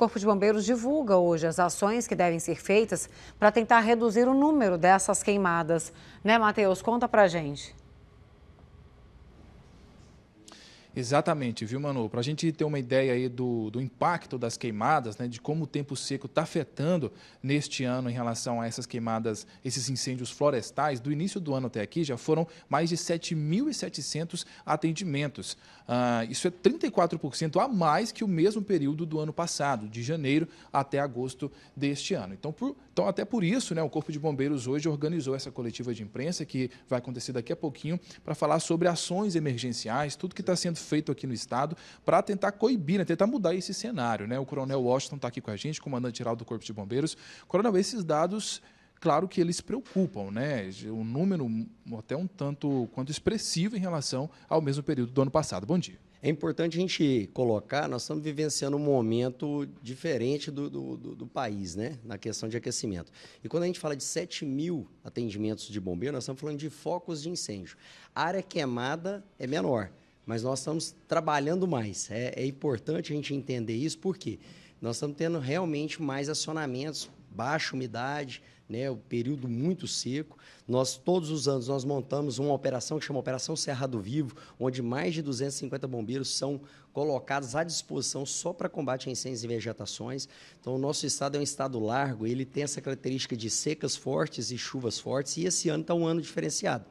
Corpo de Bombeiros divulga hoje as ações que devem ser feitas para tentar reduzir o número dessas queimadas. Né, Matheus? Conta pra gente. Exatamente, viu, Manu? Para a gente ter uma ideia aí do, do impacto das queimadas, né, de como o tempo seco está afetando neste ano em relação a essas queimadas, esses incêndios florestais, do início do ano até aqui já foram mais de 7.700 atendimentos. Ah, isso é 34% a mais que o mesmo período do ano passado, de janeiro até agosto deste ano. Então, por então, até por isso, né, o Corpo de Bombeiros hoje organizou essa coletiva de imprensa, que vai acontecer daqui a pouquinho, para falar sobre ações emergenciais, tudo que está sendo feito aqui no Estado, para tentar coibir, né, tentar mudar esse cenário. Né? O Coronel Washington está aqui com a gente, comandante-geral do Corpo de Bombeiros. Coronel, esses dados claro que eles preocupam, né? Um número até um tanto quanto expressivo em relação ao mesmo período do ano passado. Bom dia. É importante a gente colocar, nós estamos vivenciando um momento diferente do, do, do, do país, né? Na questão de aquecimento. E quando a gente fala de 7 mil atendimentos de bombeiro, nós estamos falando de focos de incêndio. A área queimada é menor, mas nós estamos trabalhando mais. É, é importante a gente entender isso, porque nós estamos tendo realmente mais acionamentos, baixa umidade, né, o período muito seco. Nós todos os anos nós montamos uma operação que chama Operação Cerrado Vivo, onde mais de 250 bombeiros são colocados à disposição só para combate a incêndios e vegetações. Então, o nosso estado é um estado largo, ele tem essa característica de secas fortes e chuvas fortes, e esse ano está um ano diferenciado.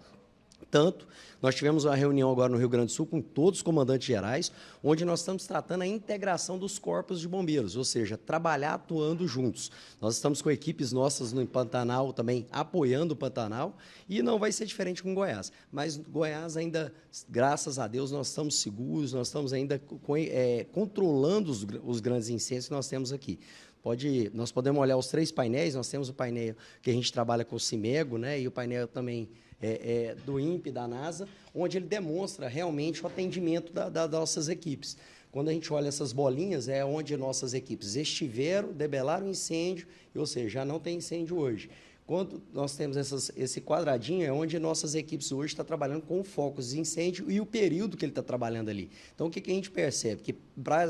Portanto, nós tivemos uma reunião agora no Rio Grande do Sul com todos os comandantes gerais, onde nós estamos tratando a integração dos corpos de bombeiros, ou seja, trabalhar atuando juntos. Nós estamos com equipes nossas no Pantanal também apoiando o Pantanal e não vai ser diferente com Goiás. Mas Goiás ainda, graças a Deus, nós estamos seguros, nós estamos ainda é, controlando os, os grandes incêndios que nós temos aqui. Pode, nós podemos olhar os três painéis, nós temos o painel que a gente trabalha com o CIMEGO, né, e o painel também é, é, do INPE, da NASA, onde ele demonstra realmente o atendimento da, da, das nossas equipes. Quando a gente olha essas bolinhas, é onde nossas equipes estiveram, debelaram incêndio, ou seja, já não tem incêndio hoje. Quando nós temos essas, esse quadradinho, é onde nossas equipes hoje estão tá trabalhando com focos de incêndio e o período que ele está trabalhando ali. Então, o que, que, a gente percebe? Que,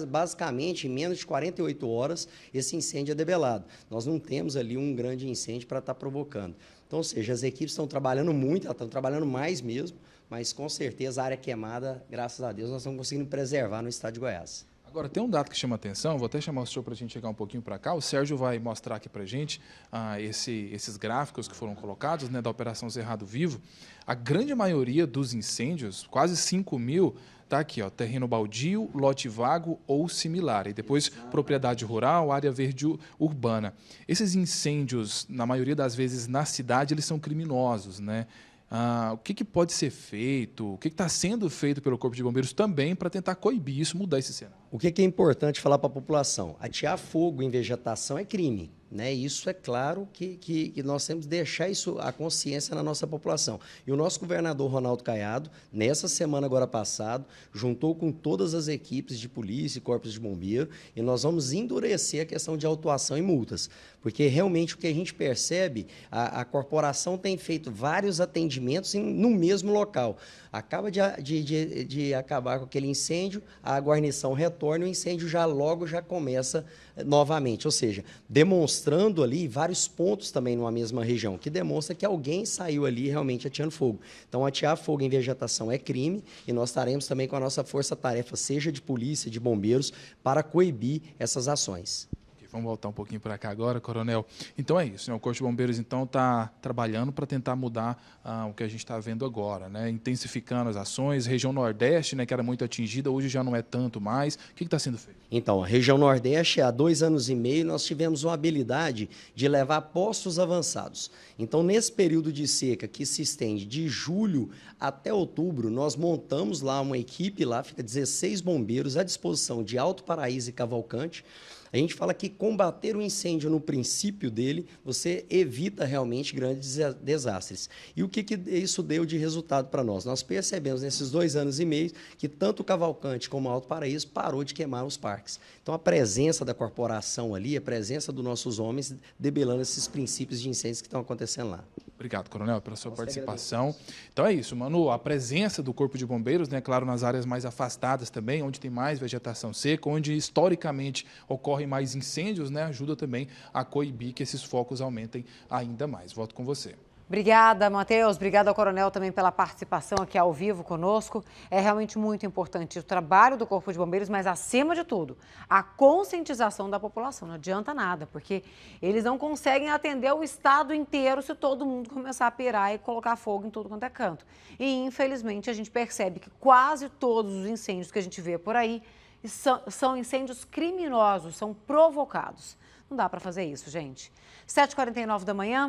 basicamente, em menos de 48 horas, esse incêndio é debelado. Nós não temos ali um grande incêndio para estar tá provocando. Então, ou seja, as equipes estão trabalhando muito, elas estão trabalhando mais mesmo, mas com certeza a área queimada, graças a Deus, nós estamos conseguindo preservar no estado de Goiás. Agora, tem um dado que chama atenção, vou até chamar o senhor para a gente chegar um pouquinho para cá. O Sérgio vai mostrar aqui para a gente ah, esse, esses gráficos que foram colocados né, da Operação Cerrado Vivo. A grande maioria dos incêndios, quase 5 mil, está aqui, ó, terreno baldio, lote vago ou similar. E depois propriedade rural, área verde urbana. Esses incêndios, na maioria das vezes na cidade, eles são criminosos, né? Ah, o que, que, pode ser feito, o que está sendo feito pelo Corpo de Bombeiros também para tentar coibir isso, mudar esse cenário? O que, que é importante falar para a população? Atear fogo em vegetação é crime. Né? Isso é claro que, que, que, nós temos que deixar isso a consciência na nossa população. E o nosso governador Ronaldo Caiado, nessa semana agora passado, juntou com todas as equipes de polícia e corpos de bombeiro, e nós vamos endurecer a questão de autuação e multas. Porque realmente o que a gente percebe, a, a corporação tem feito vários atendimentos em, no mesmo local. Acaba de, de, de, de acabar com aquele incêndio, a guarnição retorna, o incêndio já logo já começa eh, novamente. Ou seja, demonstra mostrando ali vários pontos também numa mesma região, que demonstra que alguém saiu ali realmente atirando fogo. Então, atear fogo em vegetação é crime e nós estaremos também com a nossa força-tarefa, seja de polícia, de bombeiros, para coibir essas ações. Vamos voltar um pouquinho para cá agora, coronel. Então é isso, né? o Corpo de Bombeiros então está trabalhando para tentar mudar ah, o que a gente está vendo agora, né? intensificando as ações. Região Nordeste, né, que era muito atingida, hoje já não é tanto mais. O que está sendo feito? Então, a região Nordeste, há dois anos e meio, nós tivemos uma habilidade de levar postos avançados. Então, nesse período de seca que se estende de julho até outubro, nós montamos lá uma equipe, lá fica 16 bombeiros à disposição de Alto Paraíso e Cavalcante. A gente fala que combater o incêndio no princípio dele, você evita realmente grandes desastres. E o que, que isso deu de resultado para nós? Nós percebemos nesses dois anos e meio que tanto o Cavalcante como o Alto Paraíso parou de queimar os parques. Então, a presença da corporação ali, a presença dos nossos homens debelando esses princípios de incêndios que estão acontecendo lá. Obrigado, Coronel, pela sua participação. Então é isso, Manu. A presença do Corpo de Bombeiros, né, claro, nas áreas mais afastadas também, onde tem mais vegetação seca, onde historicamente ocorrem mais incêndios, né, ajuda também a coibir que esses focos aumentem ainda mais. Volto com você. Obrigada, Matheus. Obrigada ao Coronel também pela participação aqui ao vivo conosco. É realmente muito importante o trabalho do Corpo de Bombeiros, mas acima de tudo, a conscientização da população. Não adianta nada, porque eles não conseguem atender o estado inteiro se todo mundo começar a pirar e colocar fogo em tudo quanto é canto. E, infelizmente, a gente percebe que quase todos os incêndios que a gente vê por aí são, incêndios criminosos, são provocados. Não dá para fazer isso, gente. 7h49 da manhã.